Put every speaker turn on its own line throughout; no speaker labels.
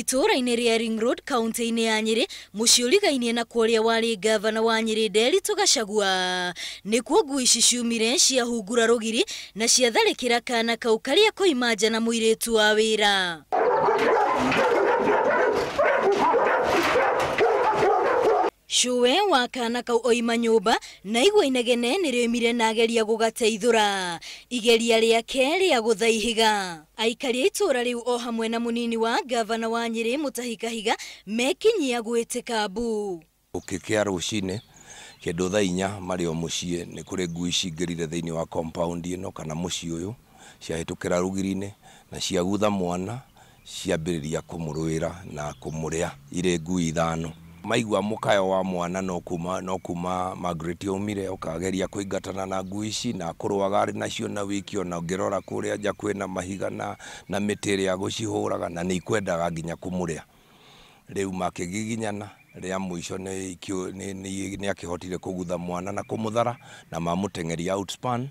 itũũra-inĩ rĩa Ring Road kaunti inĩ ya Nyĩrĩ mũciĩ na kũrĩa warĩ ngavana wa Nyĩrĩ Nderitu Gachagua nĩkuo ngui ici ciumire ciahungura rũgiri na ciatharĩkĩra kana kau karĩa koima na mũirĩtu wa wĩra cuwe wa kana kau oima nyumba na igua inegene nirioimire na ageria gugateithura igeria riake ria guthaihiga aikari a itura riu o hamwe na munini wa gavana wa nyiri mutahikahiga mekinyia gwitika mbu
ukikia rucine kindu thaa inya mari o mucii ni kuri ngui cingirire thiini wa compound ino kana mucii uyu ciahitukira rugiri-ini na ciagutha mwana ciambiriria kumurwira na kumuria ire ngui ithano maigua mukayo wa mwana no kuma no kuma Margaret omire ukageria kuingatana na nguishi ici na kurwaga ari nacio na wiki ona ngirora kuria nja kwina mahiga na na miti ya gucihuraga na ni ikwendaga nginya kumuria riu makigiginyana ria mwico ni ni ni akihotire kugutha mwana na kumuthara na mamutengeri outspan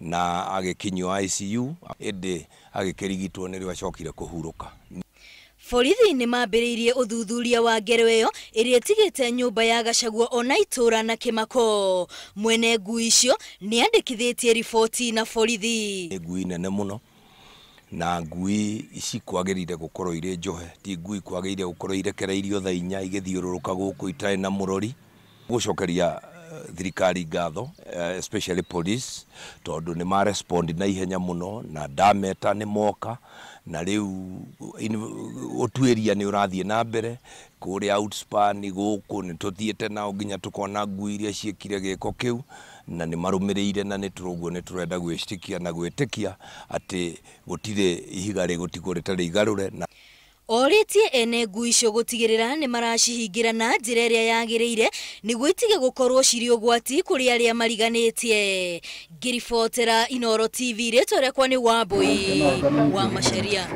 na agikinyio ICU ede agikirigitwo nirio acokire kuhuruka
borithi nä mambä uthuthuria wa ngero ä yo ä rä a tigä ya gacaguo ona itå na kä mako mwene ngui icio nä andä kithä tie riboti na borithi
nä ngui nene må no na ngui ici kwagä rä ire gå korwo irä njohe ti ngui kwagä ire gå korwo irekereirio tha inya igä thiå rå rå ka gå kå itarä na må rori gå cokeria thirikari ngatho eh, especially police tondu ni ma respond na ihenya muno na ndameta ni moka na riu utuiria ni urathie na mbere kuria outspan guku ni tuthiete nao nginya tukona ngui iria ciekire giko kiu na ni marumiriire na ni turoguo ni turenda gwitikia na gwitikia ati gutire ihigare gutigwo ritari igarure na
oritie ene ngui icio gutigirira ni maracihingira na njira iria yagiriire niguo itige gukorwo ciri ugwati kuri aria mariganitie ngiribotera inoro tv ritwa rekwa ni wambui wa macaria